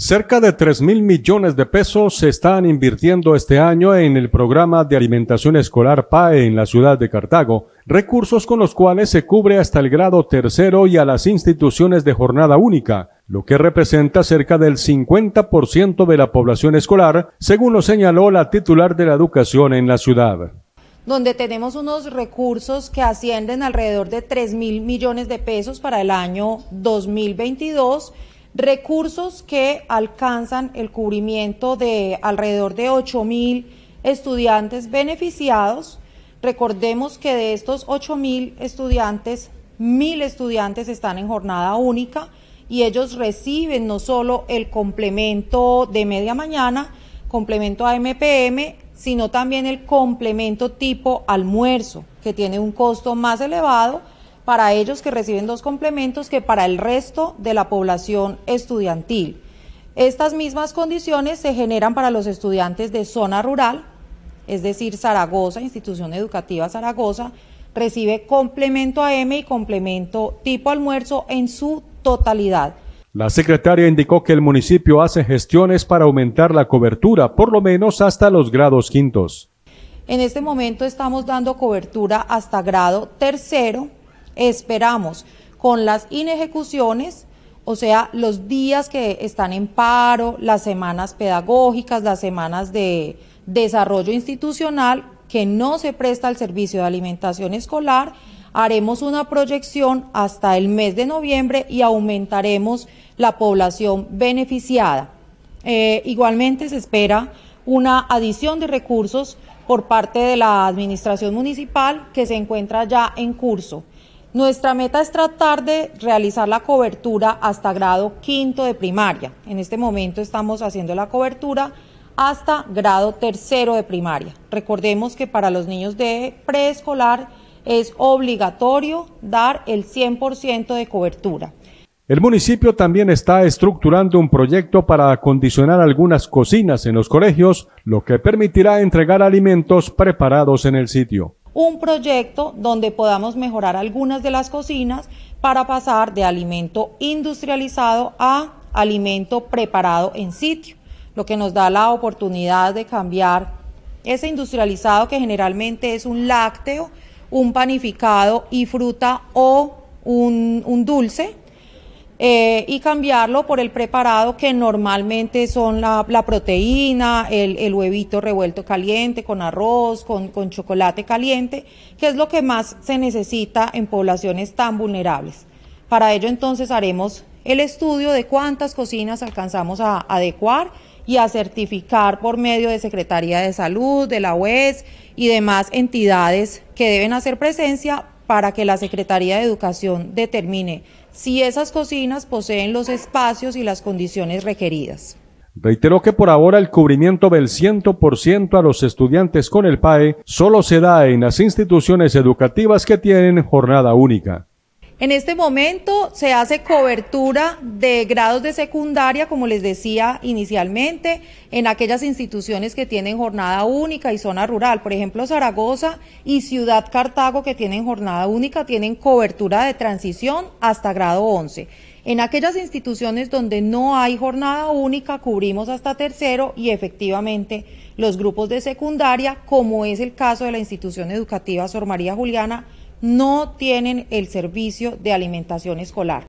Cerca de 3 mil millones de pesos se están invirtiendo este año en el programa de alimentación escolar PAE en la ciudad de Cartago, recursos con los cuales se cubre hasta el grado tercero y a las instituciones de jornada única, lo que representa cerca del 50% de la población escolar, según lo señaló la titular de la educación en la ciudad donde tenemos unos recursos que ascienden alrededor de 3 mil millones de pesos para el año 2022 recursos que alcanzan el cubrimiento de alrededor de 8 mil estudiantes beneficiados. Recordemos que de estos 8 mil estudiantes, mil estudiantes están en jornada única y ellos reciben no solo el complemento de media mañana, complemento a MPM, sino también el complemento tipo almuerzo, que tiene un costo más elevado para ellos que reciben dos complementos que para el resto de la población estudiantil. Estas mismas condiciones se generan para los estudiantes de zona rural, es decir, Zaragoza, institución educativa Zaragoza, recibe complemento AM y complemento tipo almuerzo en su totalidad. La secretaria indicó que el municipio hace gestiones para aumentar la cobertura, por lo menos hasta los grados quintos. En este momento estamos dando cobertura hasta grado tercero Esperamos con las inejecuciones, o sea, los días que están en paro, las semanas pedagógicas, las semanas de desarrollo institucional, que no se presta al servicio de alimentación escolar, haremos una proyección hasta el mes de noviembre y aumentaremos la población beneficiada. Eh, igualmente se espera una adición de recursos por parte de la Administración Municipal que se encuentra ya en curso. Nuestra meta es tratar de realizar la cobertura hasta grado quinto de primaria. En este momento estamos haciendo la cobertura hasta grado tercero de primaria. Recordemos que para los niños de preescolar es obligatorio dar el 100% de cobertura. El municipio también está estructurando un proyecto para acondicionar algunas cocinas en los colegios, lo que permitirá entregar alimentos preparados en el sitio un proyecto donde podamos mejorar algunas de las cocinas para pasar de alimento industrializado a alimento preparado en sitio, lo que nos da la oportunidad de cambiar ese industrializado que generalmente es un lácteo, un panificado y fruta o un, dulce eh, y cambiarlo por el preparado que normalmente son la, proteína, el, huevito revuelto caliente con arroz, con, con chocolate caliente, que es lo que más se necesita en poblaciones tan vulnerables. Para ello entonces haremos el estudio de cuántas cocinas alcanzamos a adecuar y a certificar por medio de Secretaría de Salud, de la UES y demás entidades que deben hacer presencia para que la Secretaría de Educación determine si esas cocinas poseen los espacios y las condiciones requeridas. Reiteró que por ahora el cubrimiento del 100% a los estudiantes con el PAE solo se da en las instituciones educativas que tienen jornada única. En este momento se hace cobertura de grados de secundaria, como les decía inicialmente, en aquellas instituciones que tienen jornada única y zona rural. Por ejemplo, Zaragoza y Ciudad Cartago, que tienen jornada única, tienen cobertura de transición hasta grado 11. En aquellas instituciones donde no hay jornada única, cubrimos hasta tercero y efectivamente los grupos de secundaria, como es el caso de la institución educativa Sor María Juliana no tienen el servicio de alimentación escolar.